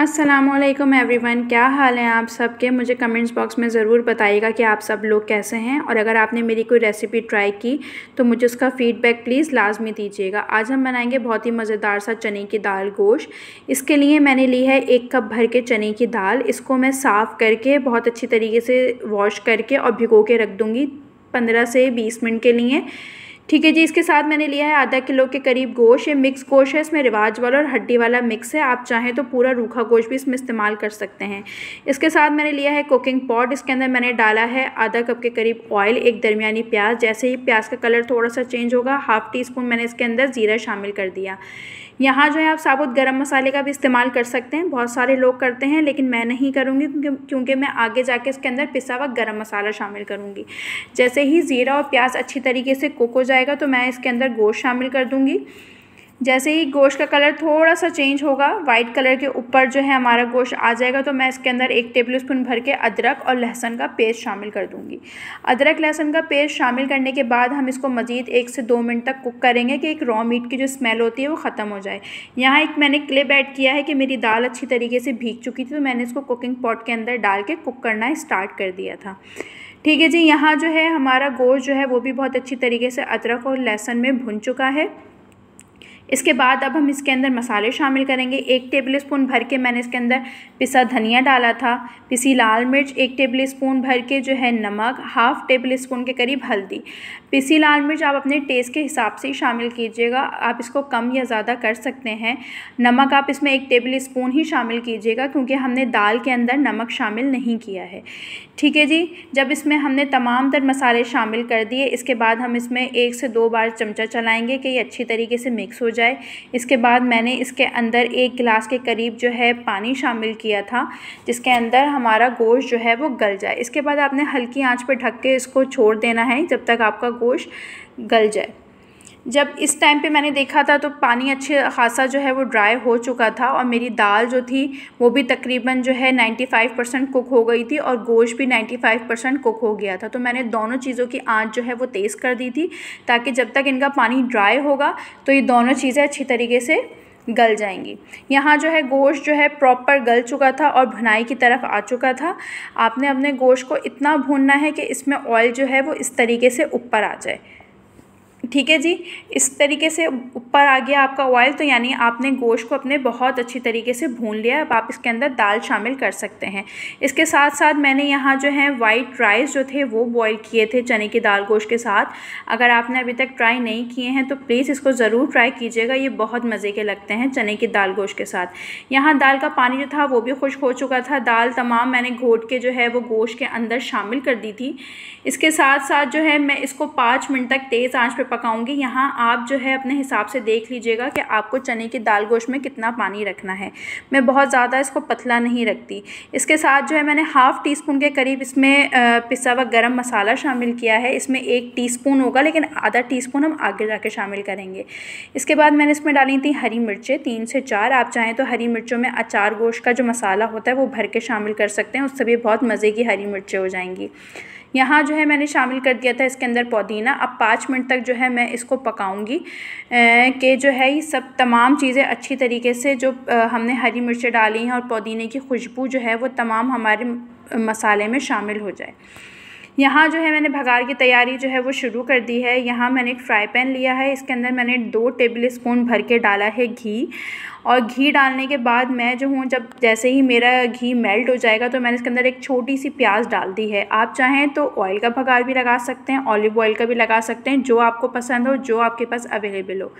Aslam everyone क्या हाल है आप सबके मुझे कमेंट्स बॉक्स में ज़रूर बताइएगा कि आप सब लोग कैसे हैं और अगर आपने मेरी कोई रेसिपी ट्राई की तो मुझे उसका फ़ीडबैक प्लीज़ लाजमी दीजिएगा आज हम बनाएंगे बहुत ही मज़ेदार सा चने की दाल गोश इसके लिए मैंने ली है एक कप भर के चने की दाल इसको मैं साफ़ करके बहुत अच्छी तरीके से वॉश करके और भिगो के रख दूँगी पंद्रह से बीस मिनट के लिए ठीक है जी इसके साथ मैंने लिया है आधा किलो के करीब गोश ये मिक्स गोश है इसमें रिवाज वाला और हड्डी वाला मिक्स है आप चाहें तो पूरा रूखा गोश भी इसमें इस्तेमाल कर सकते हैं इसके साथ मैंने लिया है कुकिंग पॉट इसके अंदर मैंने डाला है आधा कप के करीब ऑयल एक दरमियानी प्याज जैसे ही प्याज का कलर थोड़ा सा चेंज होगा हाफ़ टी स्पून मैंने इसके अंदर ज़ीरा शामिल कर दिया यहाँ जो है आप साबुत गरम मसाले का भी इस्तेमाल कर सकते हैं बहुत सारे लोग करते हैं लेकिन मैं नहीं करूँगी क्योंकि क्योंकि मैं आगे जाके इसके अंदर पिसा हुआ गरम मसाला शामिल करूँगी जैसे ही ज़ीरा और प्याज अच्छी तरीके से कुक हो जाए जाएगा तो मैं इसके अंदर गोश्त शामिल कर दूँगी जैसे ही गोश्त का कलर थोड़ा सा चेंज होगा वाइट कलर के ऊपर जो है हमारा गोश्त आ जाएगा तो मैं इसके अंदर एक टेबल स्पून भर के अदरक और लहसन का पेस्ट शामिल कर दूंगी अदरक लहसन का पेस्ट शामिल करने के बाद हम इसको मज़ीद एक से दो मिनट तक कुक करेंगे कि एक रॉ मीट की जो स्मेल होती है वो ख़त्म हो जाए यहाँ एक मैंने क्लिप ऐड किया है कि मेरी दाल अच्छी तरीके से भीग चुकी थी तो मैंने इसको कुकिंग पॉट के अंदर डाल के कुक करना स्टार्ट कर दिया था ठीक है जी यहाँ जो है हमारा गोश्त जो है वो भी बहुत अच्छी तरीके से अदरक और लहसुन में भुन चुका है इसके बाद अब हम इसके अंदर मसाले शामिल करेंगे एक टेबल स्पून भर के मैंने इसके अंदर पिसा धनिया डाला था पिसी लाल मिर्च एक टेबल स्पून भर के जो है नमक हाफ़ टेबल स्पून के करीब हल्दी पिसी लाल मिर्च आप अपने टेस्ट के हिसाब से ही शामिल कीजिएगा आप इसको कम या ज़्यादा कर सकते हैं नमक आप इसमें एक टेबल स्पून ही शामिल कीजिएगा क्योंकि हमने दाल के अंदर नमक शामिल नहीं किया है ठीक है जी जब इसमें हमने तमाम तर मसाले शामिल कर दिए इसके बाद हम इसमें एक से दो बार चमचा चलाएँगे कि ये अच्छी तरीके से मिक्स हो जाए जाए इसके बाद मैंने इसके अंदर एक गिलास के करीब जो है पानी शामिल किया था जिसके अंदर हमारा गोश्त जो है वो गल जाए इसके बाद आपने हल्की आँच पर ढक के इसको छोड़ देना है जब तक आपका गोश्त गल जाए जब इस टाइम पे मैंने देखा था तो पानी अच्छे खासा जो है वो ड्राई हो चुका था और मेरी दाल जो थी वो भी तकरीबन जो है 95 परसेंट कुक हो गई थी और गोश्त भी 95 परसेंट कुक हो गया था तो मैंने दोनों चीज़ों की आँच जो है वो तेज़ कर दी थी ताकि जब तक इनका पानी ड्राई होगा तो ये दोनों चीज़ें अच्छी तरीके से गल जाएंगी यहाँ जो है गोश्त जो है प्रॉपर गल चुका था और भुनाई की तरफ आ चुका था आपने अपने गोश्त को इतना भूनना है कि इसमें ऑयल जो है वो इस तरीके से ऊपर आ जाए ठीक है जी इस तरीके से ऊपर आ गया आपका ऑयल तो यानी आपने गोश्त को अपने बहुत अच्छी तरीके से भून लिया अब आप इसके अंदर दाल शामिल कर सकते हैं इसके साथ साथ मैंने यहाँ जो है वाइट राइस जो थे वो बॉईल किए थे चने की दाल गोश्त के साथ अगर आपने अभी तक ट्राई नहीं किए हैं तो प्लीज़ इसको ज़रूर ट्राई कीजिएगा ये बहुत मज़े के लगते हैं चने की दाल गोश्त के साथ यहाँ दाल का पानी जो था वो भी खुश्क हो चुका था दाल तमाम मैंने घोट के जो है वो गोश्त के अंदर शामिल कर दी थी इसके साथ साथ जो है मैं इसको पाँच मिनट तक तेज़ आँच पर पकाऊंगी यहाँ आप जो है अपने हिसाब से देख लीजिएगा कि आपको चने की दाल गोश्त में कितना पानी रखना है मैं बहुत ज़्यादा इसको पतला नहीं रखती इसके साथ जो है मैंने हाफ़ टी स्पून के करीब इसमें पिसा हुआ गर्म मसाला शामिल किया है इसमें एक टी स्पून होगा लेकिन आधा टी स्पून हम आगे कर शामिल करेंगे इसके बाद मैंने इसमें डाली थी हरी मिर्चें तीन से चार आप चाहें तो हरी मिर्चों में अचार गोश का जो मसाला होता है वो भर के शामिल कर सकते हैं उससे भी बहुत मज़े की हरी मिर्चें हो जाएंगी यहाँ जो है मैंने शामिल कर दिया था इसके अंदर पुदीना अब पाँच मिनट तक जो है मैं इसको पकाऊंगी कि जो है ये सब तमाम चीज़ें अच्छी तरीके से जो हमने हरी मिर्चें डाली हैं और पुदीने की खुशबू जो है वो तमाम हमारे मसाले में शामिल हो जाए यहाँ जो है मैंने भगार की तैयारी जो है वो शुरू कर दी है यहाँ मैंने एक फ्राई पैन लिया है इसके अंदर मैंने दो टेबल स्पून भर के डाला है घी और घी डालने के बाद मैं जो हूँ जब जैसे ही मेरा घी मेल्ट हो जाएगा तो मैंने इसके अंदर एक छोटी सी प्याज डाल दी है आप चाहें तो ऑयल का भगार भी लगा सकते हैं ऑलिव ऑयल का भी लगा सकते हैं जो आपको पसंद हो जो आपके पास अवेलेबल हो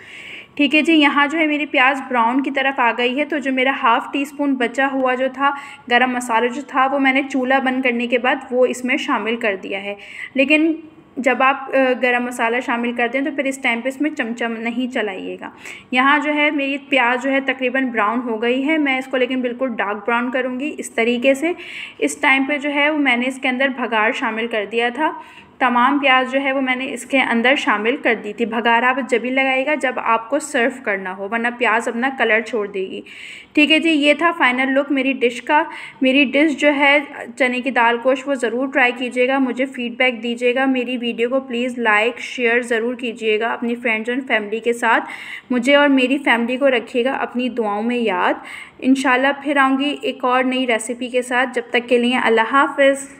ठीक है जी यहाँ जो है मेरी प्याज ब्राउन की तरफ आ गई है तो जो मेरा हाफ़ टी स्पून बचा हुआ जो था गरम मसाला जो था वो मैंने चूल्हा बंद करने के बाद वो इसमें शामिल कर दिया है लेकिन जब आप गरम मसाला शामिल करते हैं तो फिर इस टाइम पे इसमें चमचम नहीं चलाइएगा यहाँ जो है मेरी प्याज जो है तकरीबन ब्राउन हो गई है मैं इसको लेकिन बिल्कुल डार्क ब्राउन करूँगी इस तरीके से इस टाइम पर जो है वो मैंने इसके अंदर भगाड़ शामिल कर दिया था तमाम प्याज जो है वो मैंने इसके अंदर शामिल कर दी थी भगारा आप भी लगाएगा जब आपको सर्व करना हो वरना प्याज अपना कलर छोड़ देगी ठीक है जी ये था फाइनल लुक मेरी डिश का मेरी डिश जो है चने की दाल कोश वो ज़रूर ट्राई कीजिएगा मुझे फ़ीडबैक दीजिएगा मेरी वीडियो को प्लीज़ लाइक शेयर ज़रूर कीजिएगा अपनी फ्रेंड्स एंड फैमिली के साथ मुझे और मेरी फैमिली को रखिएगा अपनी दुआओं में याद इन फिर आऊँगी एक और नई रेसिपी के साथ जब तक के लिए अल्लाह हाफिज़